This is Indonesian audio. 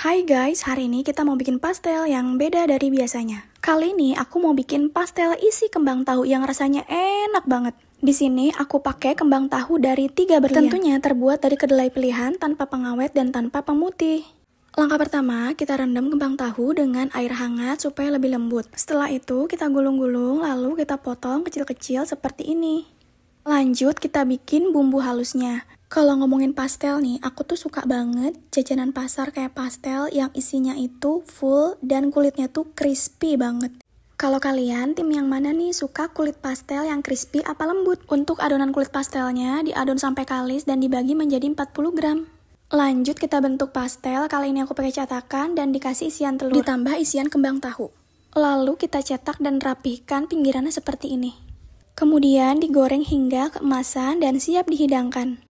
Hai guys, hari ini kita mau bikin pastel yang beda dari biasanya. Kali ini aku mau bikin pastel isi kembang tahu yang rasanya enak banget. Di sini aku pakai kembang tahu dari tiga iya. berlian. Tentunya terbuat dari kedelai pilihan tanpa pengawet dan tanpa pemutih. Langkah pertama, kita rendam kembang tahu dengan air hangat supaya lebih lembut. Setelah itu, kita gulung-gulung lalu kita potong kecil-kecil seperti ini. Lanjut, kita bikin bumbu halusnya. Kalau ngomongin pastel nih, aku tuh suka banget jajanan pasar kayak pastel yang isinya itu full dan kulitnya tuh crispy banget. Kalau kalian tim yang mana nih suka kulit pastel yang crispy apa lembut? Untuk adonan kulit pastelnya diadon sampai kalis dan dibagi menjadi 40 gram. Lanjut kita bentuk pastel, kali ini aku pakai cetakan dan dikasih isian telur. Ditambah isian kembang tahu. Lalu kita cetak dan rapihkan pinggirannya seperti ini. Kemudian digoreng hingga keemasan dan siap dihidangkan.